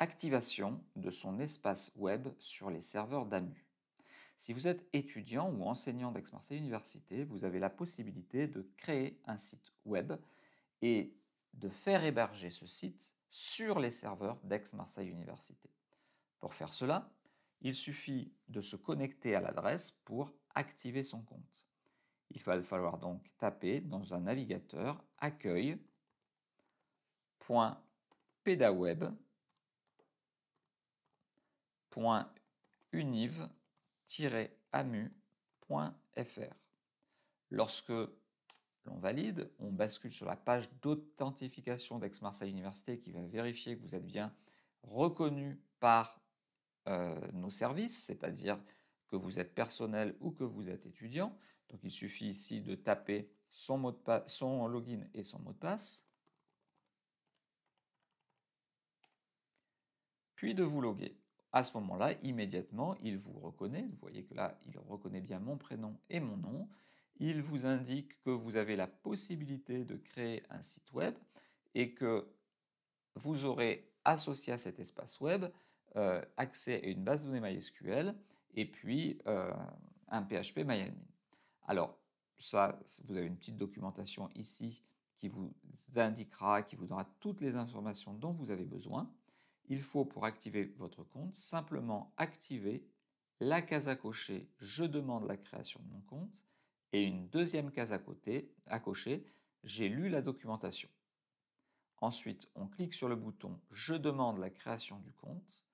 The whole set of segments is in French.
activation de son espace web sur les serveurs d'AMU. Si vous êtes étudiant ou enseignant d'Aix-Marseille Université, vous avez la possibilité de créer un site web et de faire héberger ce site sur les serveurs d'Aix-Marseille Université. Pour faire cela, il suffit de se connecter à l'adresse pour activer son compte. Il va falloir donc taper dans un navigateur accueil.pedaweb univ amufr Lorsque l'on valide, on bascule sur la page d'authentification d'Aix-Marseille Université qui va vérifier que vous êtes bien reconnu par euh, nos services, c'est-à-dire que vous êtes personnel ou que vous êtes étudiant. Donc il suffit ici de taper son, mot de son login et son mot de passe, puis de vous loguer à ce moment-là, immédiatement, il vous reconnaît. Vous voyez que là, il reconnaît bien mon prénom et mon nom. Il vous indique que vous avez la possibilité de créer un site web et que vous aurez associé à cet espace web euh, accès à une base de données MySQL et puis euh, un PHP MyAdmin. Alors, ça, vous avez une petite documentation ici qui vous indiquera, qui vous donnera toutes les informations dont vous avez besoin il faut pour activer votre compte simplement activer la case à cocher « Je demande la création de mon compte » et une deuxième case à, côté, à cocher « J'ai lu la documentation ». Ensuite, on clique sur le bouton « Je demande la création du compte ».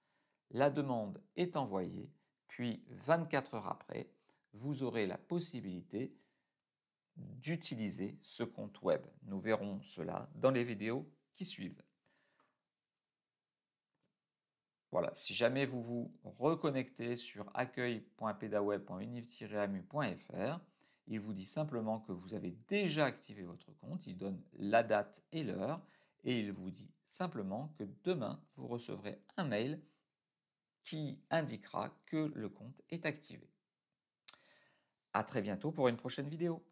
La demande est envoyée, puis 24 heures après, vous aurez la possibilité d'utiliser ce compte web. Nous verrons cela dans les vidéos qui suivent. Voilà, si jamais vous vous reconnectez sur accueilpedawebuniv amufr il vous dit simplement que vous avez déjà activé votre compte, il donne la date et l'heure, et il vous dit simplement que demain, vous recevrez un mail qui indiquera que le compte est activé. À très bientôt pour une prochaine vidéo.